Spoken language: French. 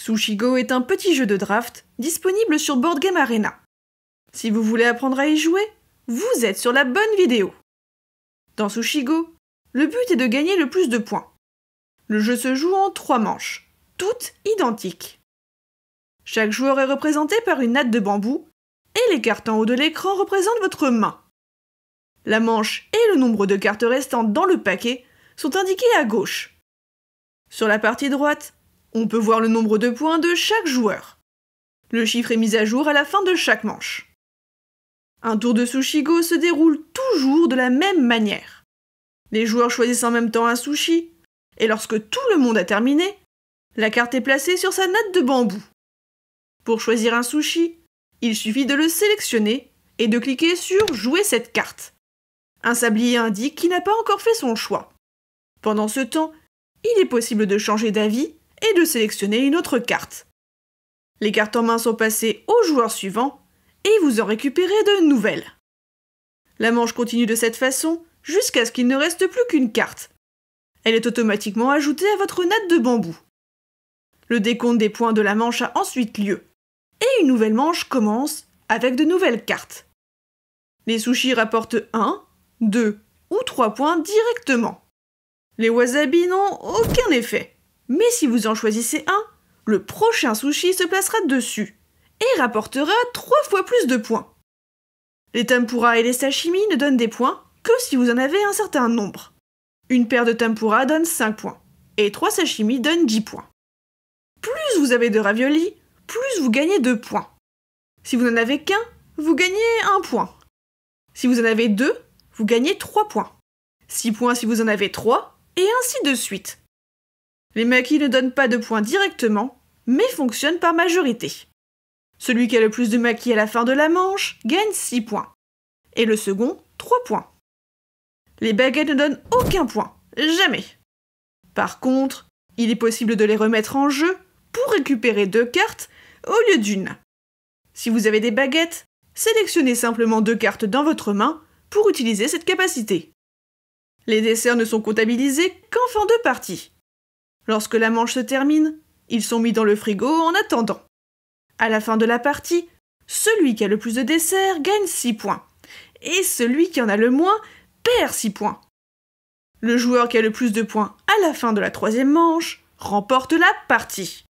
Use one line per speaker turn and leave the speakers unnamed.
Sushigo est un petit jeu de draft disponible sur Board Game Arena. Si vous voulez apprendre à y jouer, vous êtes sur la bonne vidéo. Dans Sushigo, le but est de gagner le plus de points. Le jeu se joue en trois manches, toutes identiques. Chaque joueur est représenté par une natte de bambou et les cartes en haut de l'écran représentent votre main. La manche et le nombre de cartes restantes dans le paquet sont indiqués à gauche. Sur la partie droite, on peut voir le nombre de points de chaque joueur. Le chiffre est mis à jour à la fin de chaque manche. Un tour de Sushigo se déroule toujours de la même manière. Les joueurs choisissent en même temps un sushi, et lorsque tout le monde a terminé, la carte est placée sur sa natte de bambou. Pour choisir un sushi, il suffit de le sélectionner et de cliquer sur Jouer cette carte. Un sablier indique qu'il n'a pas encore fait son choix. Pendant ce temps, il est possible de changer d'avis et de sélectionner une autre carte. Les cartes en main sont passées au joueur suivant et vous en récupérez de nouvelles. La manche continue de cette façon jusqu'à ce qu'il ne reste plus qu'une carte. Elle est automatiquement ajoutée à votre natte de bambou. Le décompte des points de la manche a ensuite lieu. Et une nouvelle manche commence avec de nouvelles cartes. Les sushis rapportent 1, 2 ou 3 points directement. Les wasabi n'ont aucun effet. Mais si vous en choisissez un, le prochain sushi se placera dessus et rapportera trois fois plus de points. Les tempura et les sashimi ne donnent des points que si vous en avez un certain nombre. Une paire de tempura donne 5 points et 3 sashimi donnent 10 points. Plus vous avez de raviolis, plus vous gagnez 2 points. Si vous n'en avez qu'un, vous gagnez 1 point. Si vous en avez 2, vous gagnez 3 points. 6 points si vous en avez 3, et ainsi de suite. Les maquis ne donnent pas de points directement, mais fonctionnent par majorité. Celui qui a le plus de maquis à la fin de la manche gagne 6 points, et le second 3 points. Les baguettes ne donnent aucun point, jamais. Par contre, il est possible de les remettre en jeu pour récupérer deux cartes au lieu d'une. Si vous avez des baguettes, sélectionnez simplement deux cartes dans votre main pour utiliser cette capacité. Les desserts ne sont comptabilisés qu'en fin de partie, Lorsque la manche se termine, ils sont mis dans le frigo en attendant. À la fin de la partie, celui qui a le plus de desserts gagne 6 points, et celui qui en a le moins perd 6 points. Le joueur qui a le plus de points à la fin de la troisième manche remporte la partie.